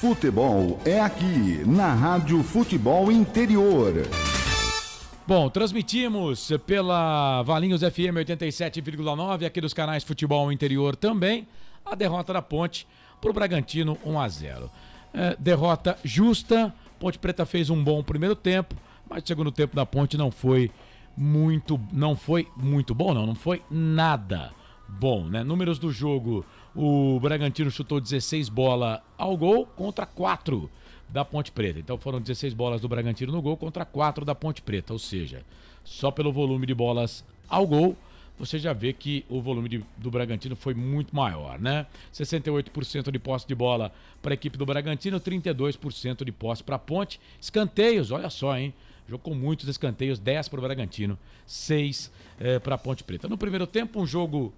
Futebol é aqui, na Rádio Futebol Interior. Bom, transmitimos pela Valinhos FM 87,9, aqui dos canais Futebol Interior também, a derrota da Ponte para o Bragantino 1 a 0. É, derrota justa, Ponte Preta fez um bom primeiro tempo, mas o segundo tempo da Ponte não foi muito, não foi muito bom, não, não foi nada bom, né? Números do jogo: o Bragantino chutou 16 bola ao gol contra 4 da Ponte Preta. Então foram 16 bolas do Bragantino no gol contra 4 da Ponte Preta, ou seja, só pelo volume de bolas ao gol, você já vê que o volume de, do Bragantino foi muito maior, né? 68% de posse de bola para a equipe do Bragantino, 32% de posse para a Ponte. Escanteios, olha só, hein? Jogou muitos escanteios, 10 para o Bragantino, 6 para a Ponte Preta. No primeiro tempo, um jogo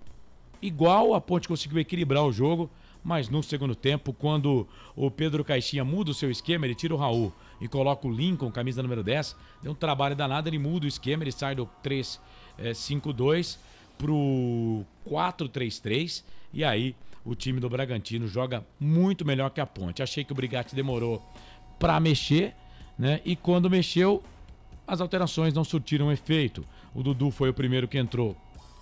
igual, a Ponte conseguiu equilibrar o jogo, mas no segundo tempo, quando o Pedro Caixinha muda o seu esquema, ele tira o Raul e coloca o Lincoln, camisa número 10, deu um trabalho danado, ele muda o esquema, ele sai do 3-5-2 eh, pro 4-3-3 e aí o time do Bragantino joga muito melhor que a Ponte. Achei que o Brigatti demorou para mexer, né? E quando mexeu, as alterações não surtiram efeito. O Dudu foi o primeiro que entrou,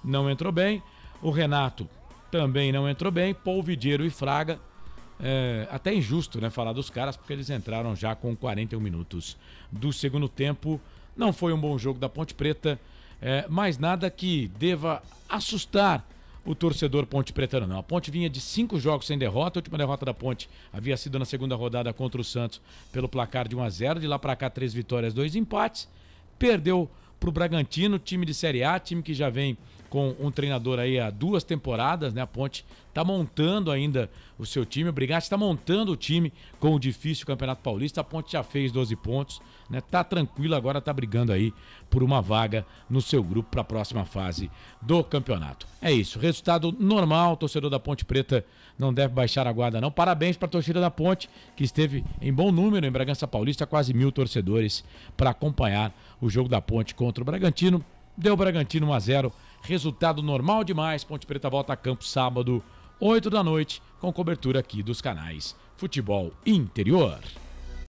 não entrou bem. O Renato também não entrou bem. Paul Vidiero e Fraga. É, até injusto, né? Falar dos caras, porque eles entraram já com 41 minutos do segundo tempo. Não foi um bom jogo da Ponte Preta, é, mas nada que deva assustar o torcedor Ponte Preta, não. A Ponte vinha de cinco jogos sem derrota. A última derrota da Ponte havia sido na segunda rodada contra o Santos pelo placar de 1 a 0. De lá para cá, três vitórias, dois empates. Perdeu pro Bragantino, time de Série A, time que já vem com um treinador aí há duas temporadas, né? A Ponte tá montando ainda o seu time, o Brigatti está montando o time com o difícil Campeonato Paulista. A Ponte já fez 12 pontos, né? Tá tranquilo agora, tá brigando aí por uma vaga no seu grupo para a próxima fase do campeonato. É isso, resultado normal, torcedor da Ponte Preta não deve baixar a guarda não. Parabéns para a torcida da Ponte que esteve em bom número em Bragança Paulista, quase mil torcedores para acompanhar o jogo da Ponte com contra o Bragantino. Deu o Bragantino 1 a 0. Resultado normal demais. Ponte Preta volta a campo sábado, 8 da noite, com cobertura aqui dos canais Futebol Interior.